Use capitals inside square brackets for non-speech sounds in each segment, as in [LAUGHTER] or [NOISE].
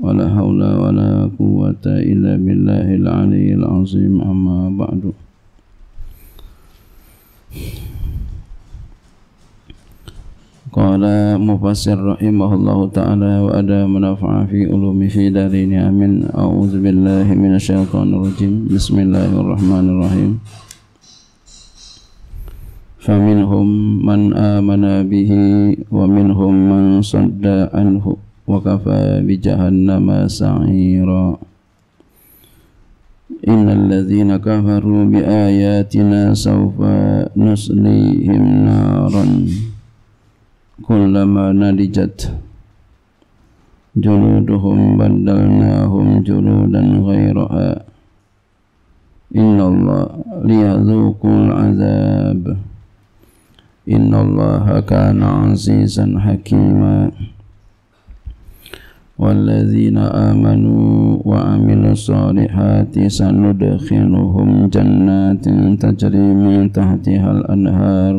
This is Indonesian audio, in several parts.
ولا حول ولا قوة إلا بالله العلي العظيم أما بعد قال مفسر رحمه الله تعالى وأدى منفع في علوم في دارين نعم. آمين أعوذ بالله من الشيطان الرجيم بسم الله الرحمن الرحيم فمنهم من آمن به ومنهم من صد عنه وكفى بجهنم سعيرا إن الذين كفروا بآياتنا سوف نصليهم نارا كلما نضجت جلودهم بدلناهم جلودا غيرها إن الله ليذوقوا العذاب إن الله كان عزيزا حكيما والذين آمنوا وعملوا الصالحات سندخلهم جنات تجري من تحتها الأنهار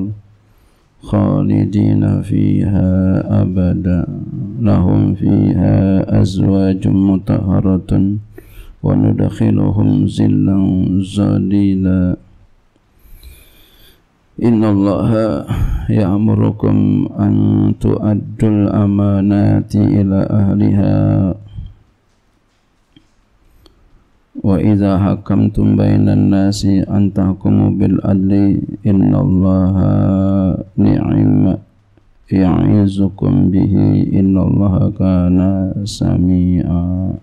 خالدين فيها أبدا لهم فيها أزواج مطهرة وندخلهم زلا زليلا إن الله يأمركم أن تؤدوا الأمانات إلى أهلها وإذا حكمتم بين الناس أن تحكموا بالعدل إن الله نعم يعزكم به إن الله كان سميعا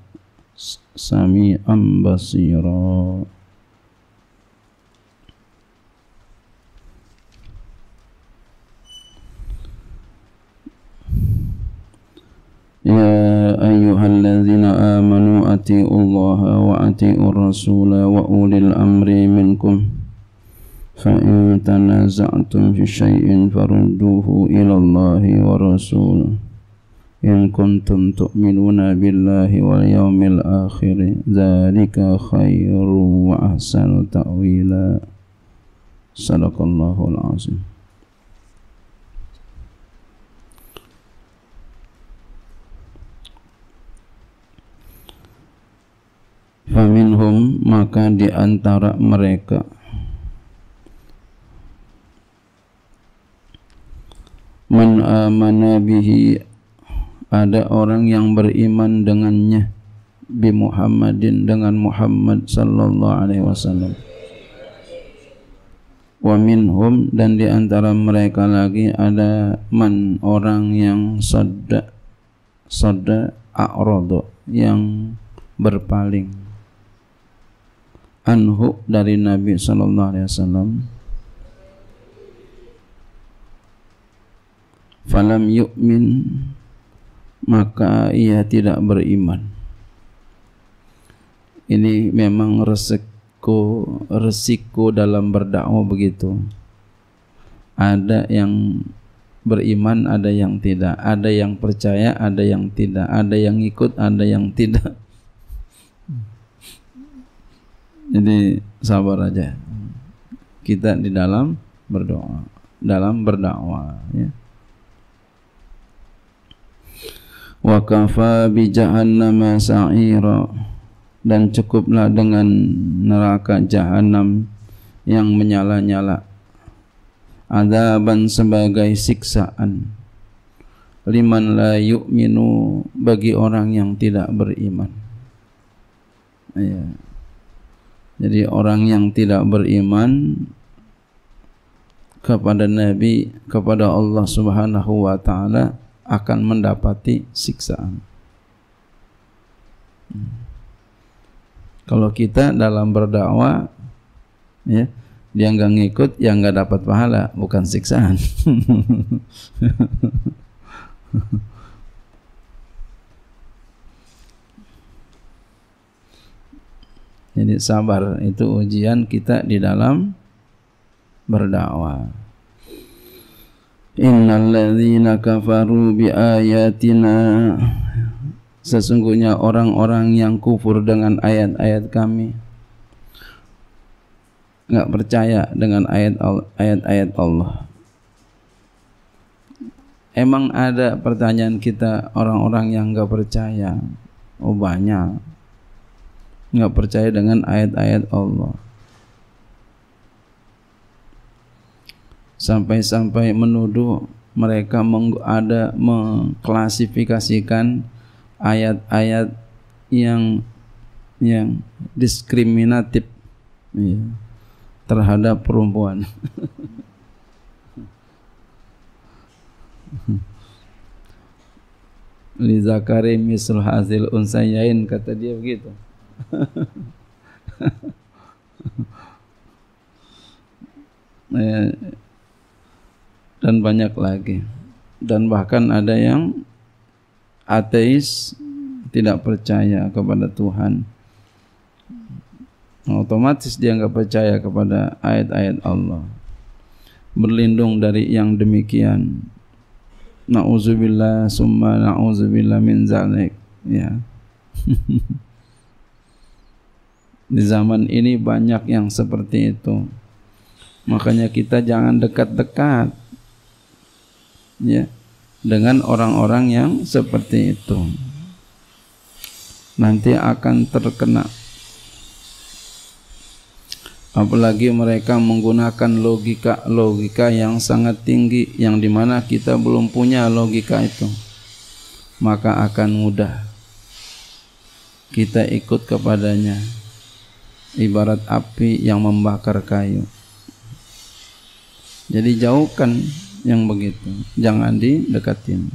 سميعا بصيرا يا أيها الذين آمنوا أتيئوا الله وأتيئوا الرسول وأولي الأمر منكم فإن تنازعتم في شيء فردوه إلى الله ورسوله إن كنتم تؤمنون بالله واليوم الآخر ذلك خير وأحسن تأويلا صدق الله العظيم maka di antara mereka man bihi ada orang yang beriman dengannya bi Muhammadin dengan Muhammad sallallahu alaihi wasallam wa minhum dan di antara mereka lagi ada man orang yang sadda sadda a'radu yang berpaling anhu dari Nabi sallallahu alaihi wasallam falam yu'min maka ia tidak beriman ini memang resiko resiko dalam berdakwah begitu ada yang beriman ada yang tidak ada yang percaya ada yang tidak ada yang ikut ada yang tidak Jadi sabar aja. Kita di dalam berdoa, dalam berdakwah ya. Wa kafa bi jahannama sa'ira dan cukuplah dengan neraka jahanam yang menyala-nyala Adaban sebagai siksaan liman la yu'minu bagi orang yang tidak beriman Ayah. Jadi orang yang tidak beriman kepada Nabi, kepada Allah Subhanahu wa taala akan mendapati siksaan. Kalau kita dalam berdakwah ya, dia enggak ngikut, yang enggak dapat pahala, bukan siksaan. [LAUGHS] Jadi sabar itu ujian kita di dalam berdakwah. Innal ladzina kafaru bi sesungguhnya orang-orang yang kufur dengan ayat-ayat kami nggak percaya dengan ayat-ayat Allah. Emang ada pertanyaan kita orang-orang yang nggak percaya? Oh banyak nggak percaya dengan ayat-ayat Allah. Sampai-sampai menuduh mereka ada mengklasifikasikan ayat-ayat yang yang diskriminatif ya, terhadap perempuan. [LAUGHS] Li misal hasil unsayain kata dia begitu. [LAUGHS] Ya. dan banyak lagi dan bahkan ada yang ateis tidak percaya kepada Tuhan otomatis dia nggak percaya kepada ayat-ayat Allah berlindung dari yang demikian na'udzubillah summa na'udzubillah min zalik ya [LAUGHS] Di zaman ini banyak yang seperti itu. Makanya kita jangan dekat-dekat ya dengan orang-orang yang seperti itu. Nanti akan terkena. Apalagi mereka menggunakan logika-logika yang sangat tinggi yang dimana kita belum punya logika itu. Maka akan mudah kita ikut kepadanya ibarat api yang membakar kayu. Jadi jauhkan yang begitu, jangan didekatin.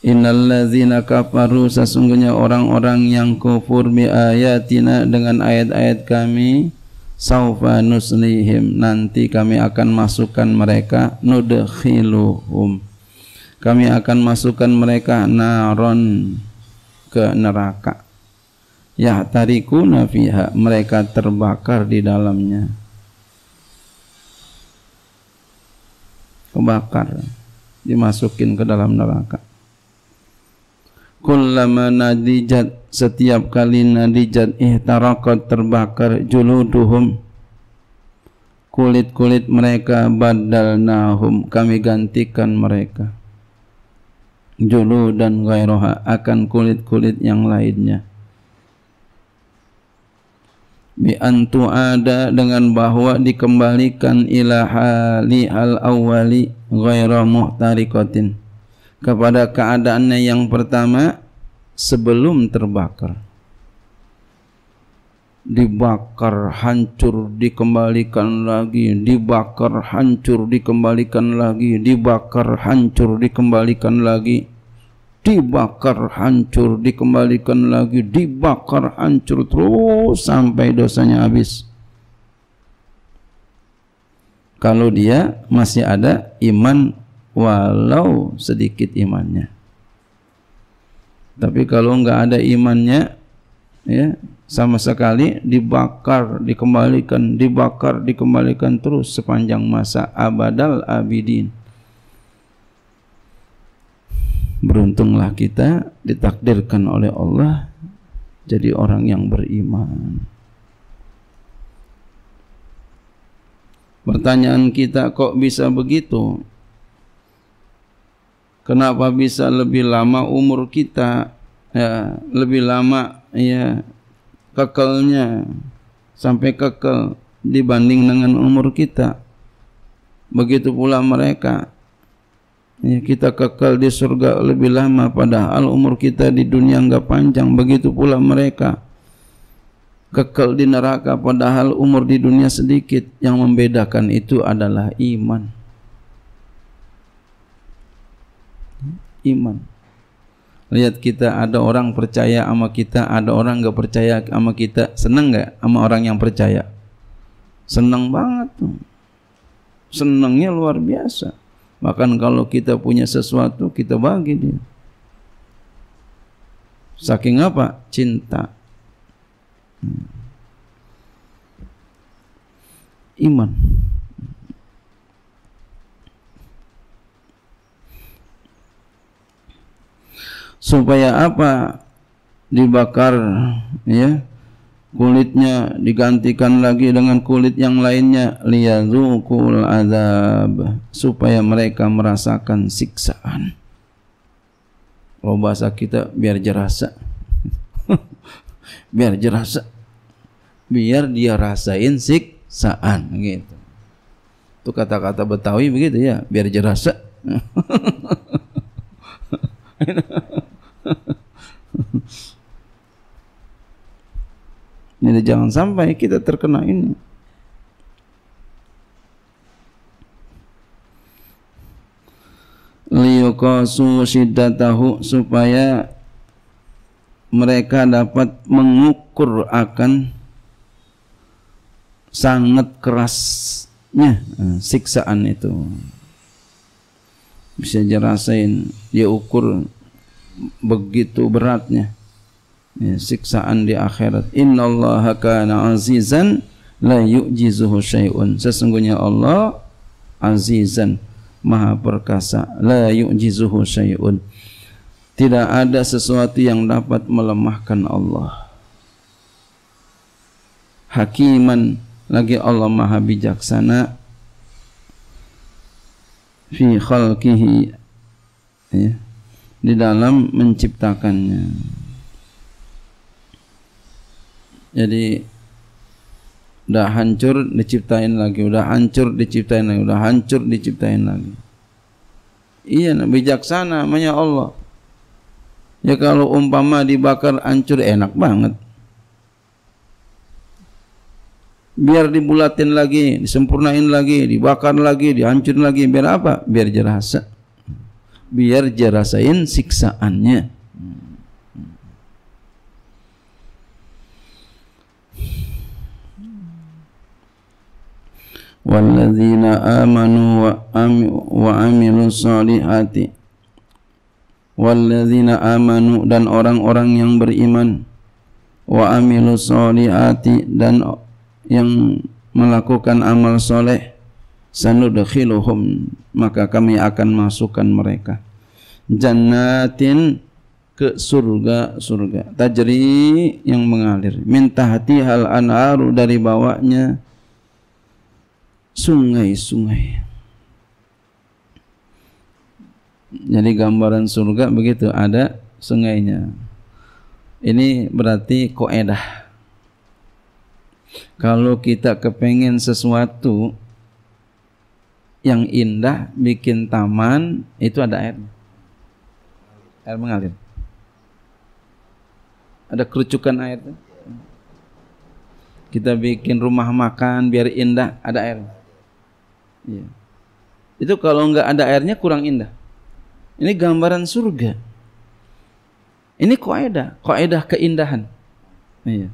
Innallazina kafaru sesungguhnya orang-orang yang kufur bi ayatina dengan ayat-ayat kami saufa nuslihim nanti kami akan masukkan mereka nudkhiluhum kami akan masukkan mereka naron ke neraka ya tariku nafiha mereka terbakar di dalamnya kebakar dimasukin ke dalam neraka kullama nadijat setiap kali nadijat ihtarakat terbakar juluduhum kulit-kulit mereka badalnahum kami gantikan mereka julu dan Gairoha akan kulit-kulit yang lainnya bi antu ada dengan bahwa dikembalikan ila hali al awali ghaira muhtarikatin kepada keadaannya yang pertama sebelum terbakar dibakar hancur dikembalikan lagi dibakar hancur dikembalikan lagi dibakar hancur dikembalikan lagi dibakar hancur dikembalikan lagi dibakar hancur terus sampai dosanya habis kalau dia masih ada iman walau sedikit imannya tapi kalau nggak ada imannya ya sama sekali dibakar, dikembalikan, dibakar, dikembalikan terus sepanjang masa abadal abidin. Beruntunglah kita ditakdirkan oleh Allah jadi orang yang beriman. Pertanyaan kita kok bisa begitu? Kenapa bisa lebih lama umur kita? Ya, lebih lama ya kekalnya sampai kekal dibanding dengan umur kita. Begitu pula mereka ya, kita kekal di surga lebih lama padahal umur kita di dunia enggak panjang. Begitu pula mereka kekal di neraka padahal umur di dunia sedikit. Yang membedakan itu adalah iman. Iman lihat kita ada orang percaya sama kita ada orang nggak percaya sama kita seneng nggak sama orang yang percaya seneng banget tuh senengnya luar biasa bahkan kalau kita punya sesuatu kita bagi dia saking apa cinta hmm. iman supaya apa dibakar ya kulitnya digantikan lagi dengan kulit yang lainnya liyazukul azab supaya mereka merasakan siksaan kalau bahasa kita biar jerasa [LAUGHS] biar jerasa biar dia rasain siksaan gitu itu kata-kata Betawi begitu ya biar jerasa [LAUGHS] jangan sampai kita terkena ini. Liyukosu shiddatahu supaya mereka dapat mengukur akan sangat kerasnya eh, siksaan itu bisa dirasain diukur begitu beratnya ya, siksaan di akhirat innallaha kana azizan la yu'jizuhu syai'un sesungguhnya Allah azizan maha perkasa la yu'jizuhu syai'un tidak ada sesuatu yang dapat melemahkan Allah hakiman lagi Allah maha bijaksana fi khalqihi ya, di dalam menciptakannya jadi udah hancur diciptain lagi udah hancur diciptain lagi udah hancur diciptain lagi iya bijaksana namanya Allah ya kalau umpama dibakar hancur enak banget biar dibulatin lagi, disempurnain lagi, dibakar lagi, dihancurin lagi, biar apa? Biar jerasa. Biar jerasain siksaannya. والذين آمنوا وعملوا الصالحات والذين آمنوا dan orang-orang yang beriman وعملوا الصالحات dan yang melakukan amal soleh sanudkhiluhum maka kami akan masukkan mereka jannatin ke surga surga tajri yang mengalir min tahtiha al anharu dari bawahnya sungai-sungai. Jadi gambaran surga begitu ada sungainya. Ini berarti koedah. Kalau kita kepengen sesuatu yang indah, bikin taman, itu ada air. Air mengalir. Ada kerucukan air. Kita bikin rumah makan biar indah, ada air. Ya. Itu kalau nggak ada airnya kurang indah. Ini gambaran surga. Ini koedah, koedah keindahan. Iya.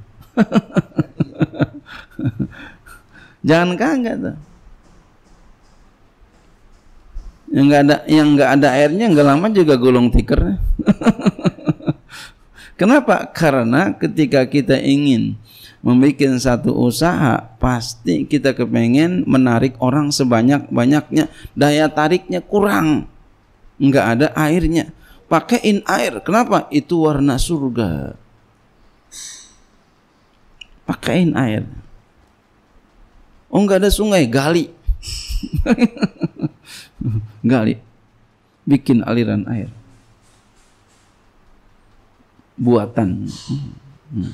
[LAUGHS] Jangan kaget tuh. Yang nggak ada yang nggak ada airnya nggak lama juga gulung tikernya. [LAUGHS] Kenapa? Karena ketika kita ingin membuat satu usaha, pasti kita kepengen menarik orang sebanyak-banyaknya. Daya tariknya kurang. Nggak ada airnya. Pakaiin air. Kenapa? Itu warna surga. Pakaiin air. Oh nggak ada sungai, gali. [LAUGHS] gali. Bikin aliran air buatan. Hmm.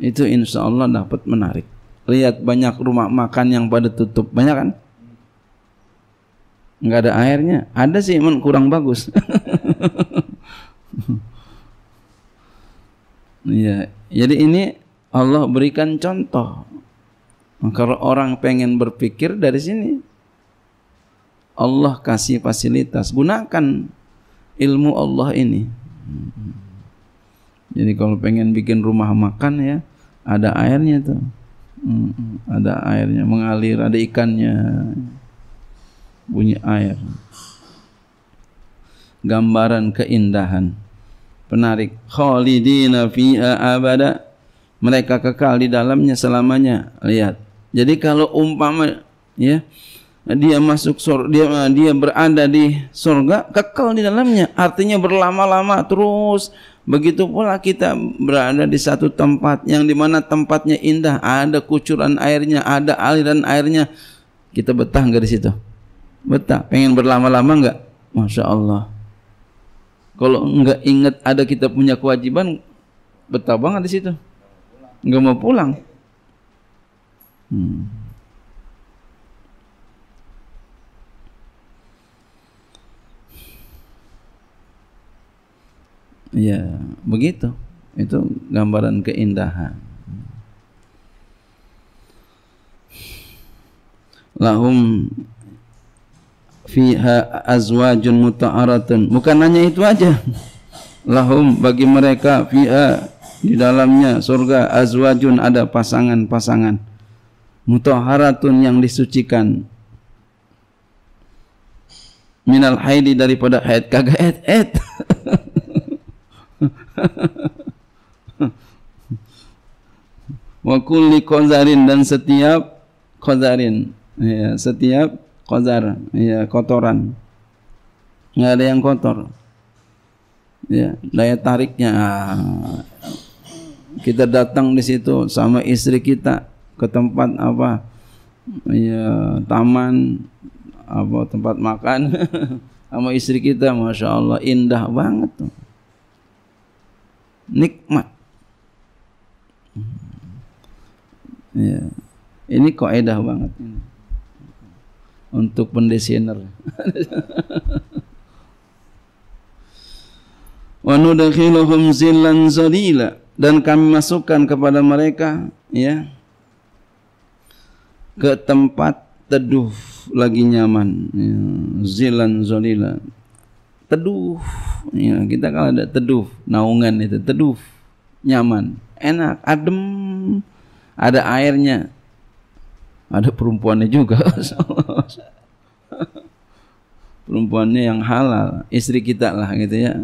Itu insya Allah dapat menarik. Lihat banyak rumah makan yang pada tutup. Banyak kan? Nggak ada airnya. Ada sih, men kurang bagus. [LAUGHS] Iya, jadi ini Allah berikan contoh. Kalau orang pengen berpikir dari sini, Allah kasih fasilitas, gunakan ilmu Allah ini. Jadi kalau pengen bikin rumah makan ya, ada airnya tuh. Ada airnya mengalir, ada ikannya. Bunyi air. Gambaran keindahan. Penarik. Khalidina fiha abada. Mereka kekal di dalamnya selamanya. Lihat. Jadi kalau umpama ya, dia masuk sor dia eh, dia berada di surga kekal di dalamnya artinya berlama-lama terus begitu pula kita berada di satu tempat yang dimana tempatnya indah ada kucuran airnya ada aliran airnya kita betah nggak di situ betah pengen berlama-lama nggak masya Allah kalau nggak ingat ada kita punya kewajiban betah banget di situ nggak mau pulang hmm. Ya, begitu. Itu gambaran keindahan. Lahum fiha azwajun muta'aratun. Bukan hanya itu aja. Lahum bagi mereka fiha di dalamnya surga azwajun ada pasangan-pasangan mutaharatun yang disucikan minal haidi daripada haid kagak et et [LAUGHS] [LAUGHS] wa kulli qazarin dan setiap qazarin ya setiap qazar ya kotoran nggak ada yang kotor ya daya tariknya kita datang di situ sama istri kita ke tempat apa ya taman apa tempat makan [LAUGHS] sama istri kita masya Allah indah banget tuh nikmat. Ya. Ini kaidah banget ini. Untuk pendesainer. [LAUGHS] Wa nudkhiluhum zillan zalila dan kami masukkan kepada mereka ya ke tempat teduh lagi nyaman ya, zilan zalila teduh ya, kita kalau ada teduh naungan itu teduh nyaman enak adem ada airnya ada perempuannya juga [LAUGHS] perempuannya yang halal istri kita lah gitu ya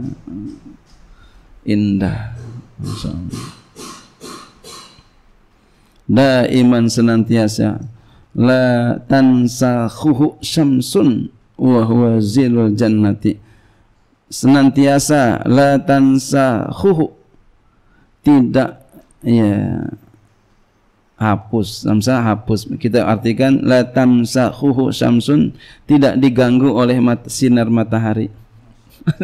indah iman senantiasa la tansa khuhu syamsun wa huwa zilul jannati senantiasa la tansa khuhu tidak ya hapus samsa hapus kita artikan la tamsa khuhu samsun tidak diganggu oleh mat, sinar matahari [LAUGHS]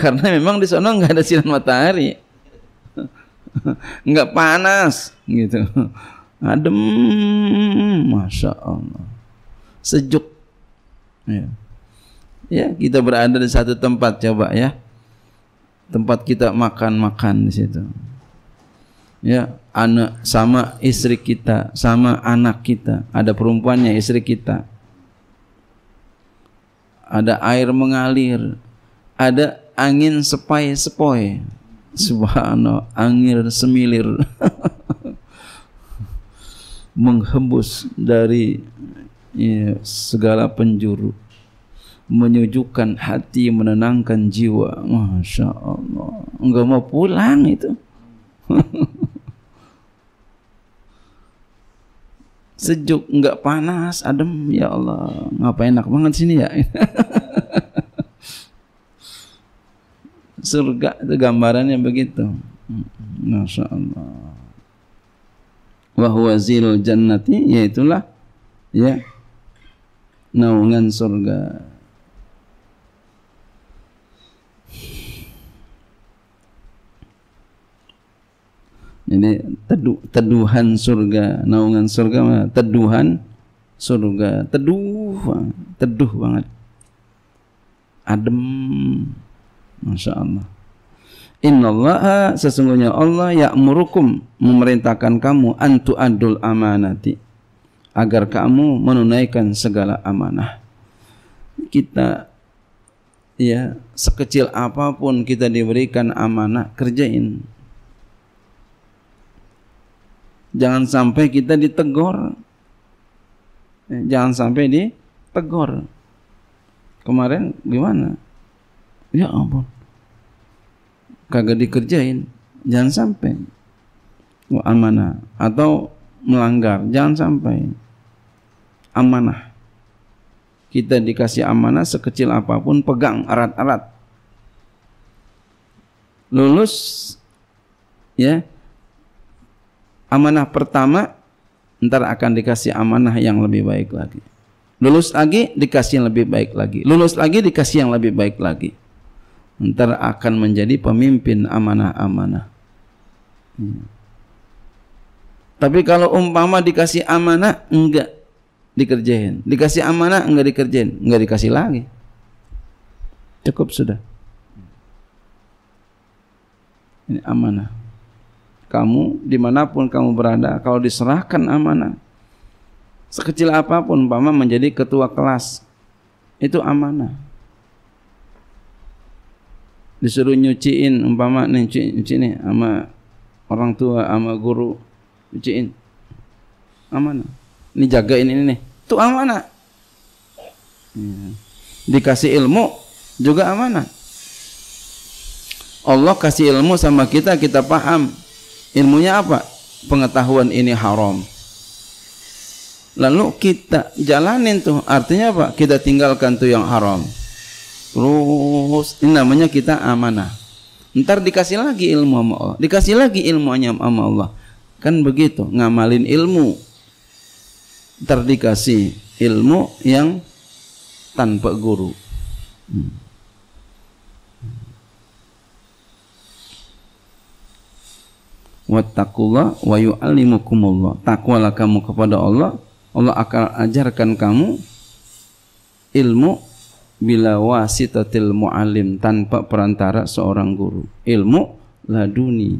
karena memang di sana nggak ada sinar matahari [LAUGHS] nggak panas gitu adem masya Allah sejuk ya. Ya, kita berada di satu tempat coba ya. Tempat kita makan-makan di situ. Ya, anak sama istri kita, sama anak kita, ada perempuannya istri kita. Ada air mengalir, ada angin sepoi-sepoi. Subhanallah, angin semilir. [LAUGHS] menghembus dari ya, segala penjuru menyejukkan hati, menenangkan jiwa. Masya Allah. Enggak mau pulang itu. [LAUGHS] Sejuk, enggak panas, adem. Ya Allah, ngapa enak banget sini ya? [LAUGHS] Surga itu gambarannya begitu. Masya Allah. Wahuwa zil jannati, yaitulah ya, naungan surga. ini teduh, teduhan surga naungan surga teduhan surga teduh teduh banget adem masya Allah Inna Allah sesungguhnya Allah ya'murukum memerintahkan kamu antu adul amanati agar kamu menunaikan segala amanah kita ya sekecil apapun kita diberikan amanah kerjain Jangan sampai kita ditegor, eh, Jangan sampai ditegur. Kemarin gimana? Ya ampun. Kagak dikerjain. Jangan sampai. Amanah. Atau melanggar. Jangan sampai. Amanah. Kita dikasih amanah sekecil apapun pegang erat-erat. Lulus ya amanah pertama ntar akan dikasih amanah yang lebih baik lagi lulus lagi dikasih yang lebih baik lagi lulus lagi dikasih yang lebih baik lagi ntar akan menjadi pemimpin amanah-amanah hmm. tapi kalau umpama dikasih amanah enggak dikerjain dikasih amanah enggak dikerjain enggak dikasih lagi cukup sudah ini amanah kamu dimanapun kamu berada kalau diserahkan amanah sekecil apapun umpama menjadi ketua kelas itu amanah disuruh nyuciin umpama nih nyuci, nyuci nih sama orang tua sama guru nyuciin amanah ini jagain ini nih itu amanah iya. dikasih ilmu juga amanah Allah kasih ilmu sama kita kita paham Ilmunya apa? Pengetahuan ini haram. Lalu kita jalanin tuh, artinya apa? Kita tinggalkan tuh yang haram. Terus ini namanya kita amanah. Ntar dikasih lagi ilmu sama Allah, dikasih lagi ilmunya sama Allah. Kan begitu, ngamalin ilmu. Ntar dikasih ilmu yang tanpa guru. Hmm. wattaqullah wa yu'allimukumullah. Takwalah kamu kepada Allah, Allah akan ajarkan kamu ilmu bila wasitatil alim tanpa perantara seorang guru. Ilmu laduni.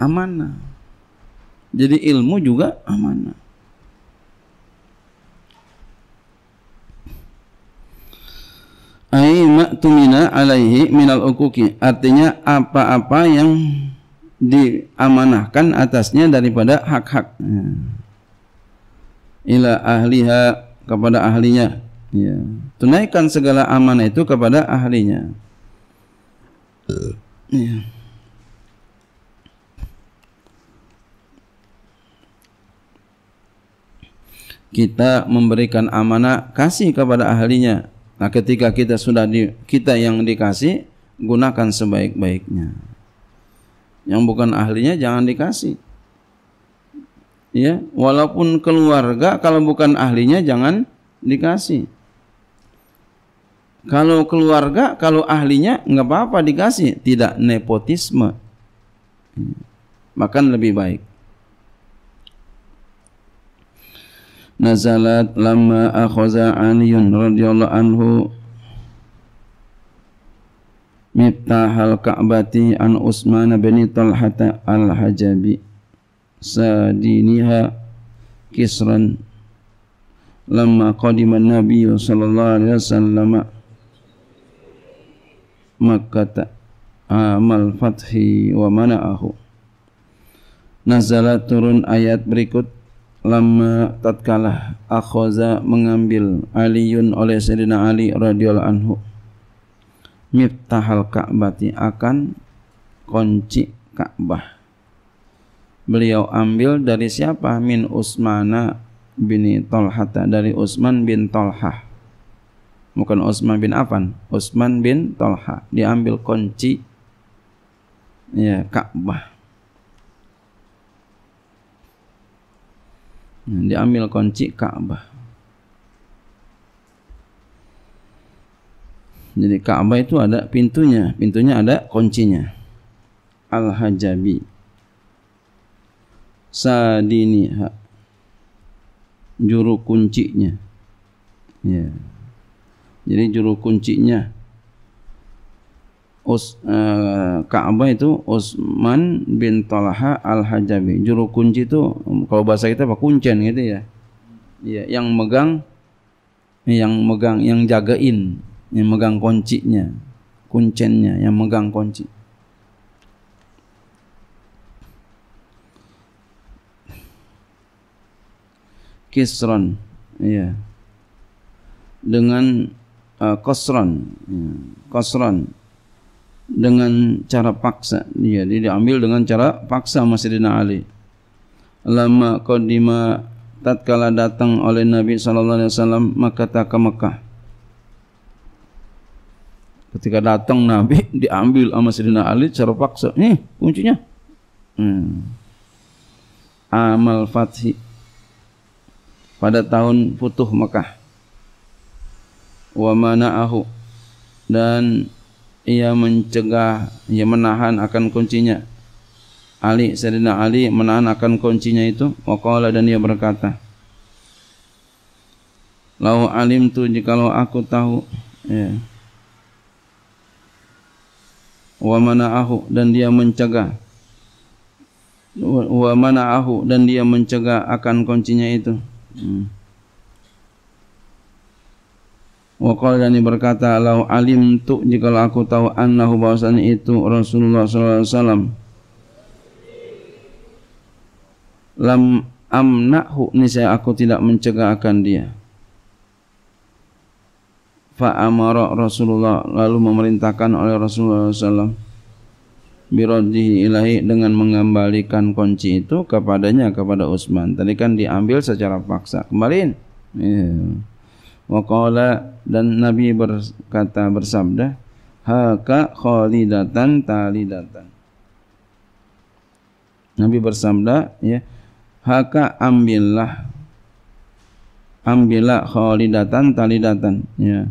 Amanah. Jadi ilmu juga amanah. ai ma'tumina alaihi minal ukuki artinya apa-apa yang diamanahkan atasnya daripada hak-hak ya. ila ahliha kepada ahlinya ya. tunaikan segala amanah itu kepada ahlinya ya. kita memberikan amanah kasih kepada ahlinya Nah, ketika kita sudah di, kita yang dikasih gunakan sebaik-baiknya. Yang bukan ahlinya jangan dikasih. Ya, walaupun keluarga kalau bukan ahlinya jangan dikasih. Kalau keluarga, kalau ahlinya nggak apa-apa dikasih, tidak nepotisme. Makan lebih baik. nazalat lama akhaza aliyun radhiyallahu anhu miftah al-ka'bati an usman bin talhah al-hajabi sadiniha kisran lama qadima nabi sallallahu alaihi wasallam makkah amal fathi wa mana'ahu nazalat turun ayat berikut lama tatkala akhoza mengambil Aliun oleh Sayyidina Ali radhiyallahu anhu miftahal Ka'bati akan kunci Ka'bah beliau ambil dari siapa min Usmana bin Tolhata dari Usman bin Tolhah bukan Usman bin Affan Usman bin Tolhah diambil kunci ya Ka'bah Hmm, diambil kunci Ka'bah. Jadi Ka'bah itu ada pintunya, pintunya ada kuncinya. Al-Hajabi Sadini ha. juru kuncinya. Ya. Jadi juru kuncinya Us, uh, eh, Ka'bah itu Utsman bin Talha Al-Hajabi. Juru kunci itu kalau bahasa kita apa kuncen gitu ya. Iya, yang megang yang megang yang jagain, yang megang kuncinya, kuncennya, yang megang kunci. Kisron, iya. Dengan uh, eh, Kosron, iya dengan cara paksa dia diambil dengan cara paksa Masyidina Ali lama qadima tatkala datang oleh Nabi sallallahu alaihi wasallam maka ta ke Mekah ketika datang Nabi [LAUGHS] diambil sama Sayyidina Ali secara paksa ini eh, kuncinya hmm. amal fathi pada tahun Putuh Mekah wa mana'ahu dan ia mencegah ia menahan akan kuncinya Ali Sayyidina Ali menahan akan kuncinya itu waqala dan ia berkata Lau alim tu jikalau aku tahu ya. Wa mana'ahu dan dia mencegah Wa mana'ahu dan dia mencegah akan kuncinya itu hmm. Wa qala dan berkata lau alim tu jika aku tahu annahu bahwasannya itu Rasulullah sallallahu alaihi wasallam lam amnahu saya aku tidak mencegah akan dia fa amara Rasulullah lalu memerintahkan oleh Rasulullah SAW birodhi ilahi dengan mengembalikan kunci itu kepadanya kepada Utsman tadi kan diambil secara paksa kembaliin yeah. Waqala dan Nabi berkata bersabda, haka khalidatan talidatan. Nabi bersabda, ya, haka ambillah ambillah khalidatan talidatan, ya.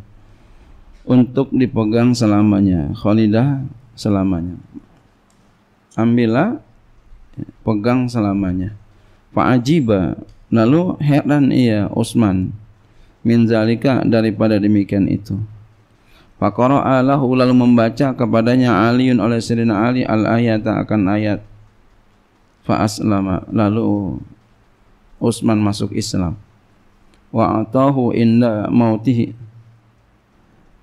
Untuk dipegang selamanya, khalidah selamanya. Ambillah ya, pegang selamanya. Pak Ajiba lalu heran ia Osman. min zalika daripada demikian itu faqara'a lahu lalu membaca kepadanya aliun oleh sirina ali al ayat akan ayat fa aslama lalu Utsman masuk Islam wa atahu inda mautihi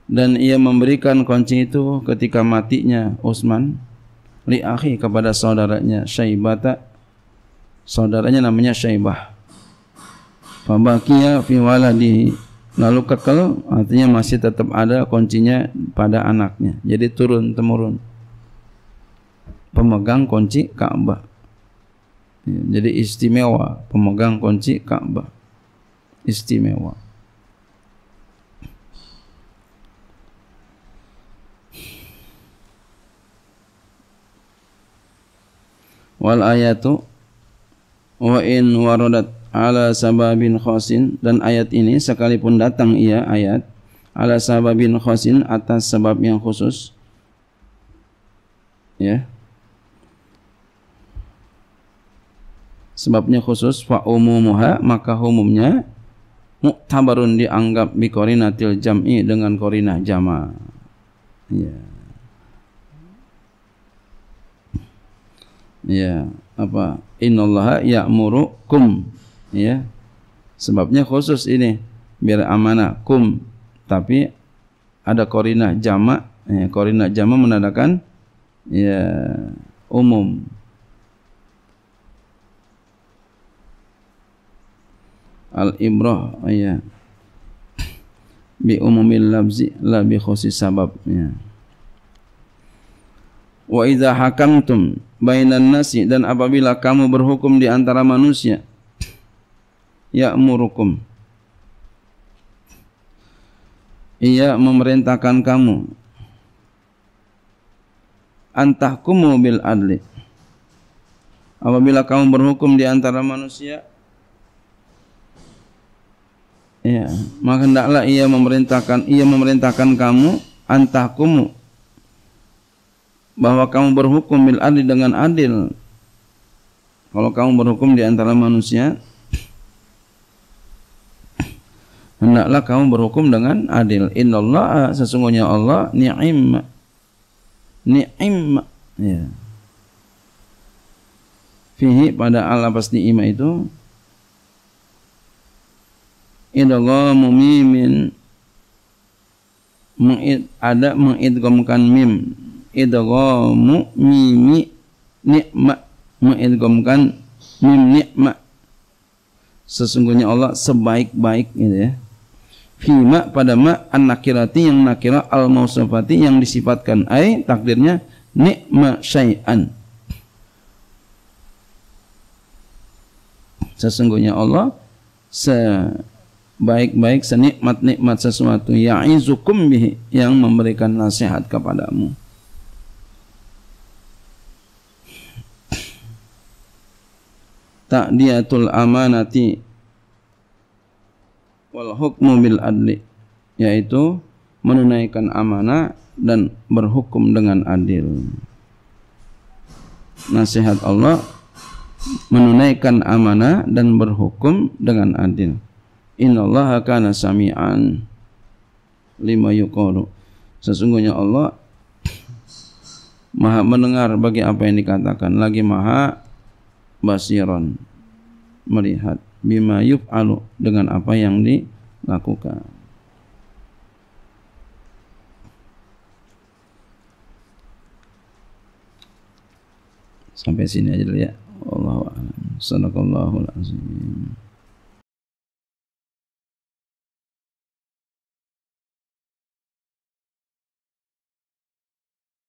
dan ia memberikan kunci itu ketika matinya Utsman li akhi kepada saudaranya Syaibata saudaranya namanya Syaibah fabakia fi waladihi lalu kekal artinya masih tetap ada kuncinya pada anaknya jadi turun temurun pemegang kunci Ka'bah ya, jadi istimewa pemegang kunci Ka'bah istimewa wal ayatu wa in waradat ala sababin khosin dan ayat ini sekalipun datang ia ayat ala sababin khosin atas sebab yang khusus ya sebabnya khusus fa umumuha maka umumnya muktabarun dianggap bi qarinatil jam'i dengan qarinah jama ya ya apa innallaha ya'murukum ya ya sebabnya khusus ini biar amanah kum tapi ada korina jama ya, eh, korina jama menandakan ya umum al imrah ya bi umumil labzi la bi khusus sabab ya wa idza hakamtum bainan nasi dan apabila kamu berhukum di antara manusia ya'murukum Ia memerintahkan kamu antahkumu bil adli apabila kamu berhukum di antara manusia ya maka hendaklah ia memerintahkan ia memerintahkan kamu antahkumu bahwa kamu berhukum bil adli dengan adil kalau kamu berhukum di antara manusia hendaklah kamu berhukum dengan adil. Inallah eh, sesungguhnya Allah ni'im ni'im ya. Fihi pada Allah pasti ni'im itu mu mimin mengid, ada mengidghamkan mim idghamu mimi nikma mengidghamkan mim nikma sesungguhnya Allah sebaik-baik gitu ya fima pada ma an nakirati yang nakira al mausufati yang disifatkan ai takdirnya nikma syai'an sesungguhnya Allah sebaik-baik senikmat-nikmat sesuatu ya'izukum bihi yang memberikan nasihat kepadamu takdiatul amanati wal hukmu bil adli yaitu menunaikan amanah dan berhukum dengan adil. Nasihat Allah menunaikan amanah dan berhukum dengan adil. Innallaha kana sami'an lima yuqalu. Sesungguhnya Allah Maha mendengar bagi apa yang dikatakan lagi Maha basiron melihat bima alu dengan apa yang dilakukan sampai sini aja dulu ya Allahu a'lam. Sadaqallahul azim.